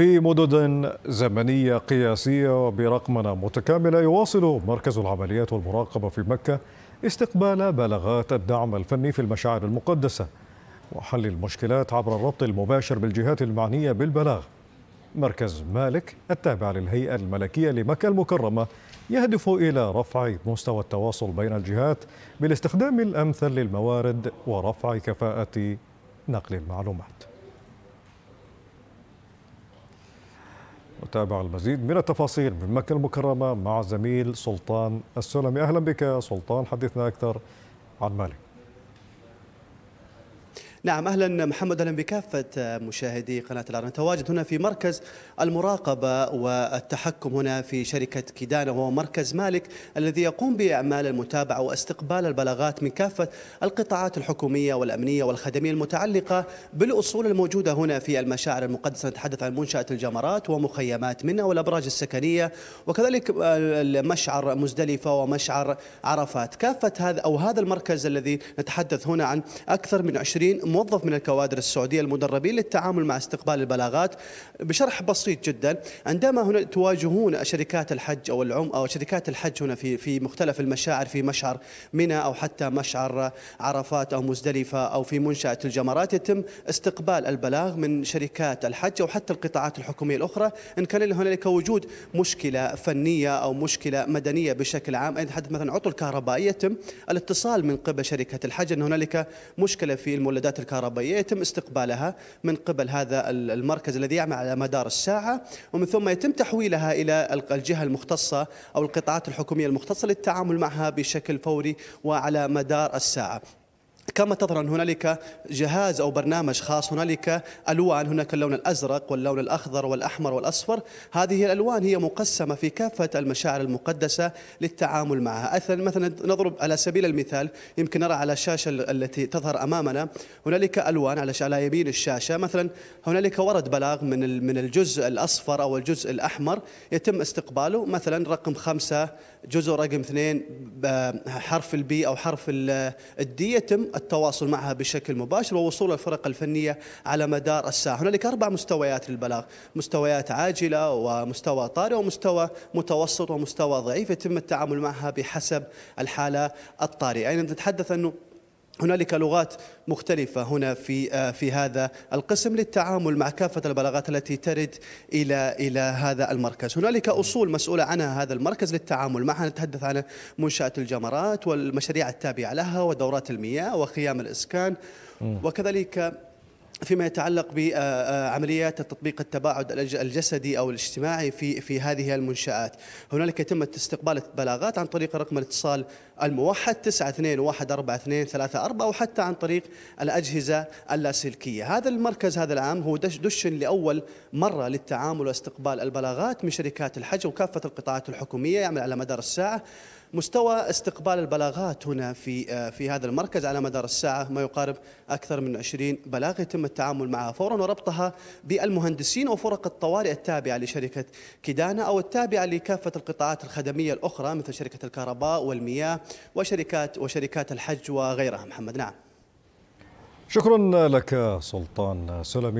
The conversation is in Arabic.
في مدد زمنية قياسية وبرقمنة متكاملة يواصل مركز العمليات والمراقبة في مكة استقبال بلاغات الدعم الفني في المشاعر المقدسة وحل المشكلات عبر الربط المباشر بالجهات المعنية بالبلاغ مركز مالك التابع للهيئة الملكية لمكة المكرمة يهدف إلى رفع مستوى التواصل بين الجهات بالاستخدام الأمثل للموارد ورفع كفاءة نقل المعلومات نتابع المزيد من التفاصيل من مكة المكرمة مع زميل سلطان السلمي أهلا بك سلطان حدثنا أكثر عن مالك نعم اهلا محمد اهلا بكافه مشاهدي قناه العرب نتواجد هنا في مركز المراقبه والتحكم هنا في شركه كيدانا وهو مركز مالك الذي يقوم باعمال المتابعه واستقبال البلاغات من كافه القطاعات الحكوميه والامنيه والخدميه المتعلقه بالاصول الموجوده هنا في المشاعر المقدسه نتحدث عن منشاه الجمرات ومخيمات منى والابراج السكنيه وكذلك مشعر مزدلفه ومشعر عرفات كافه هذا او هذا المركز الذي نتحدث هنا عن اكثر من 20 موظف من الكوادر السعوديه المدربين للتعامل مع استقبال البلاغات بشرح بسيط جدا عندما هنا تواجهون شركات الحج او العم او شركات الحج هنا في في مختلف المشاعر في مشعر منى او حتى مشعر عرفات او مزدلفه او في منشاه الجمرات يتم استقبال البلاغ من شركات الحج او حتى القطاعات الحكوميه الاخرى ان كان هنالك وجود مشكله فنيه او مشكله مدنيه بشكل عام ان حدث مثلا عطل كهربائي يتم الاتصال من قبل شركه الحج ان هنالك مشكله في المولدات الكهربائية يتم استقبالها من قبل هذا المركز الذي يعمل على مدار الساعة ومن ثم يتم تحويلها إلى الجهة المختصة أو القطاعات الحكومية المختصة للتعامل معها بشكل فوري وعلى مدار الساعة كما تظهر أن هنالك جهاز أو برنامج خاص هنالك ألوان هناك اللون الأزرق واللون الأخضر والأحمر والأصفر هذه الألوان هي مقسمة في كافة المشاعر المقدسة للتعامل معها مثلا مثلا نضرب على سبيل المثال يمكن نرى على الشاشة التي تظهر أمامنا هنالك ألوان على على يمين الشاشة مثلا هنالك ورد بلاغ من من الجزء الأصفر أو الجزء الأحمر يتم استقباله مثلا رقم خمسة جزء رقم اثنين حرف البي أو حرف الدي يتم التواصل معها بشكل مباشر ووصول الفرق الفنية على مدار الساعة هنالك أربع مستويات للبلاغ مستويات عاجلة ومستوى طارئ ومستوى متوسط ومستوى ضعيف يتم التعامل معها بحسب الحالة الطارئة يعني نتحدث أنه هنالك لغات مختلفة هنا في آه، في هذا القسم للتعامل مع كافة البلاغات التي ترد إلى إلى هذا المركز، هنالك أصول مسؤولة عنها هذا المركز للتعامل معها نتحدث عن منشأة الجمرات والمشاريع التابعة لها ودورات المياه وخيام الإسكان وكذلك فيما يتعلق بعمليات التطبيق التباعد الجسدي او الاجتماعي في في هذه المنشات، هنالك يتم استقبال البلاغات عن طريق رقم الاتصال الموحد 9214234 او حتى عن طريق الاجهزه اللاسلكيه، هذا المركز هذا العام هو دش لاول مره للتعامل واستقبال البلاغات من شركات الحج وكافه القطاعات الحكوميه يعمل على مدار الساعه مستوى استقبال البلاغات هنا في في هذا المركز على مدار الساعه ما يقارب اكثر من 20 بلاغ يتم التعامل معها فورا وربطها بالمهندسين وفرق الطوارئ التابعة لشركة كيدانا أو التابعة لكافة القطاعات الخدمية الأخرى مثل شركة الكهرباء والمياه وشركات وشركات الحج وغيرها محمد نعم شكرا لك سلطان سلمي